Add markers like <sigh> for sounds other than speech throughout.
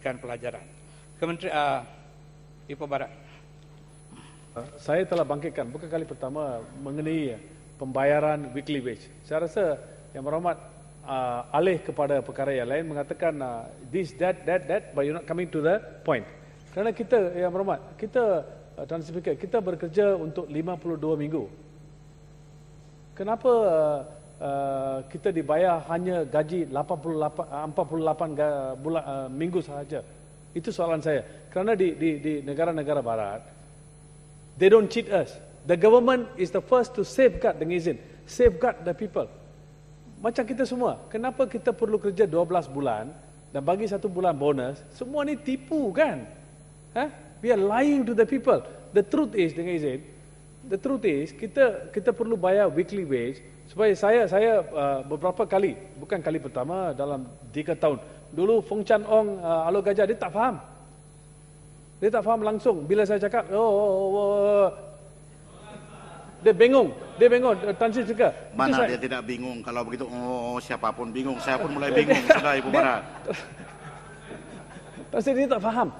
memberikan pelajaran. Kementerian uh, Ipoh Barat. Ah, saya telah bangkitkan bukan kali pertama mengenai pembayaran weekly wage. Saya rasa yang berhormat uh, alih kepada perkara yang lain mengatakan uh, this, that, that, that but you're not coming to the point. Kerana kita, ya, yang berhormat, kita uh, Tuan kita bekerja untuk 52 minggu. Kenapa uh, uh, kita dibayar hanya gaji 88 48 eh, bulan uh, minggu sahaja. Itu soalan saya. Kerana di negara-negara barat they don't cheat us. The government is the first to safeguard the citizen, Safeguard the people. Macam kita semua, kenapa kita perlu kerja 12 bulan dan bagi satu bulan bonus? Semua ni tipu kan? Huh? We are lying to the people. The truth is dengan izin, the truth is kita kita perlu bayar weekly wage supaya saya saya uh, beberapa kali bukan kali pertama dalam 3 tahun dulu fong Chan Ong uh, Alok Gajah dia tak faham dia tak faham langsung bila saya cakap oh, oh, oh, oh. oh. dia bengong dia bengong eh, Tan Sri cakap mana saya, dia tidak bingung kalau begitu oh, oh, oh siapapun bingung saya pun mulai bingung <laughs> sudah Ibu Mara Tan Sri dia tak faham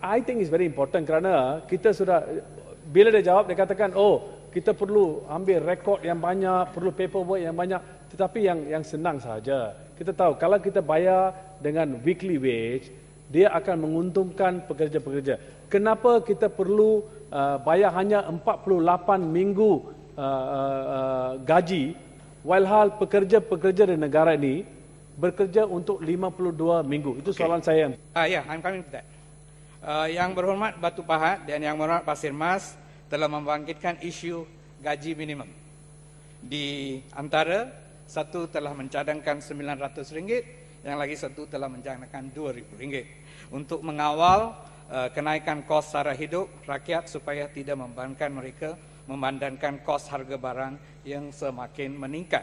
I think is very important kerana kita sudah bila dia jawab, dia katakan, oh, kita perlu ambil rekod yang banyak, perlu paperwork yang banyak. Tetapi yang yang senang saja. Kita tahu, kalau kita bayar dengan weekly wage, dia akan menguntungkan pekerja-pekerja. Kenapa kita perlu uh, bayar hanya 48 minggu uh, uh, uh, gaji, walhal pekerja-pekerja di negara ini bekerja untuk 52 minggu? Itu okay. soalan saya. Uh, ya, yeah, I'm coming to that. Uh, yang berhormat Batu Pahat dan yang berhormat Pasir Mas telah membangkitkan isu gaji minimum. Di antara satu telah mencadangkan RM900, yang lagi satu telah mencadangkan RM2,000 untuk mengawal uh, kenaikan kos sara hidup rakyat supaya tidak membebankan mereka memandangkan kos harga barang yang semakin meningkat.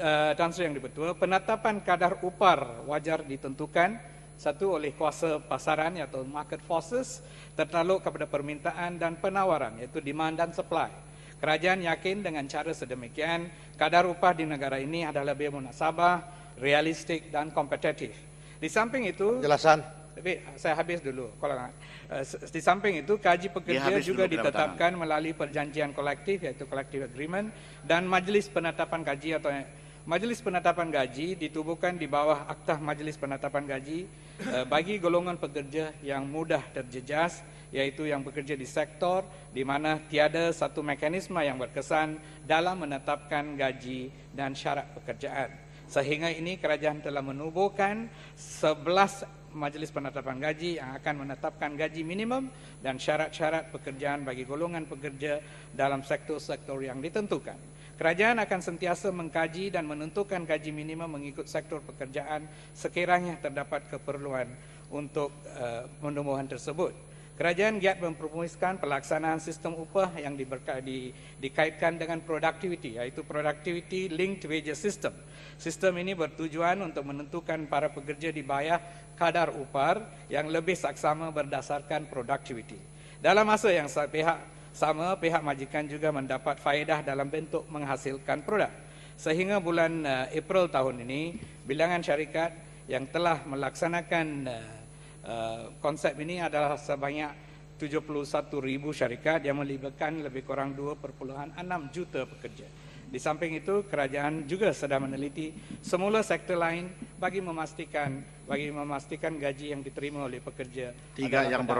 Uh, dan yang dibetul, penetapan kadar upar wajar ditentukan satu oleh kuasa pasaran atau market forces tertaluk kepada permintaan dan penawaran iaitu demand dan supply. Kerajaan yakin dengan cara sedemikian kadar upah di negara ini adalah lebih munasabah, realistik dan kompetitif. Di samping itu, jelasan. Tapi ah, saya habis dulu. Kalau uh, di samping itu kaji pekerja ya, juga ditetapkan melalui perjanjian kolektif iaitu collective agreement dan majlis penetapan kaji atau eh, Majlis Penetapan Gaji ditubuhkan di bawah Akta Majlis Penetapan Gaji eh, bagi golongan pekerja yang mudah terjejas yaitu yang bekerja di sektor di mana tiada satu mekanisme yang berkesan dalam menetapkan gaji dan syarat pekerjaan. Sehingga ini kerajaan telah menubuhkan 11 majlis penetapan gaji yang akan menetapkan gaji minimum dan syarat-syarat pekerjaan bagi golongan pekerja dalam sektor-sektor yang ditentukan. Kerajaan akan sentiasa mengkaji dan menentukan gaji minimum mengikut sektor pekerjaan sekiranya terdapat keperluan untuk uh, eh, penumbuhan tersebut. Kerajaan giat mempromosikan pelaksanaan sistem upah yang diberka, di, dikaitkan dengan productivity, iaitu productivity linked wages system. Sistem ini bertujuan untuk menentukan para pekerja dibayar kadar upah yang lebih saksama berdasarkan productivity. Dalam masa yang pihak sama pihak majikan juga mendapat faedah dalam bentuk menghasilkan produk. Sehingga bulan uh, April tahun ini, bilangan syarikat yang telah melaksanakan uh, uh, konsep ini adalah sebanyak 71 ribu syarikat yang melibatkan lebih kurang 2.6 juta pekerja. Di samping itu, kerajaan juga sedang meneliti semula sektor lain bagi memastikan bagi memastikan gaji yang diterima oleh pekerja tiga yang berbeza.